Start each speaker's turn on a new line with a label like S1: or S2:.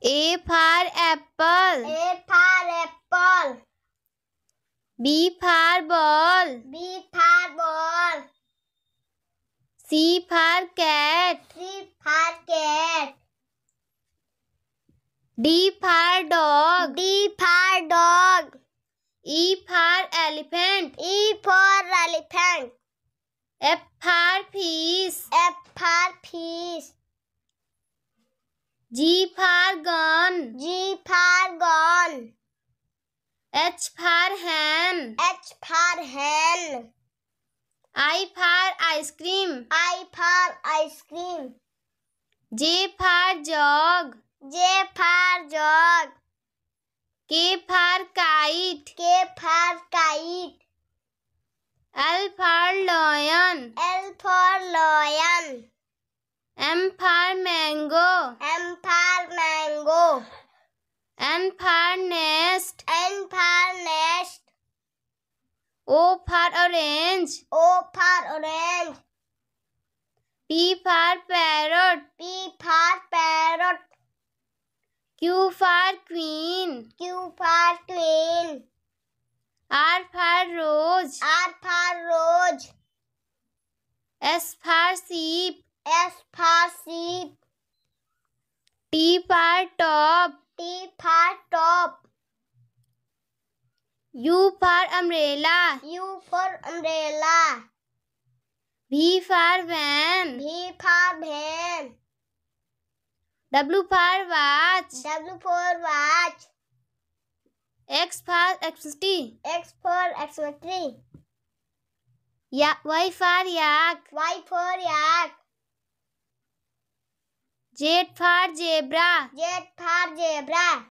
S1: A for apple. A for apple. B for ball. B for ball. C for cat. C for cat. D for dog. D for dog. E for elephant. E for elephant. F for fish. G for gun. G for gun. H for hen. H for hen. I for ice cream. I for ice cream. J for jog. J for jog. K for kite. K for kite. L for lion. L for lion. M for mango. N for nest. N for nest. O for orange. O for orange. P for parrot. P for parrot. Q for queen. Q for queen. R for rose. R for rose. S for sheep. S for sheep. T for top. T U for umbrella. U for umbrella. V for van. V for van. W for watch. W for watch. X for activity. X for activity. Yeah, y for yak. Y for yak. Z for zebra. Z for zebra.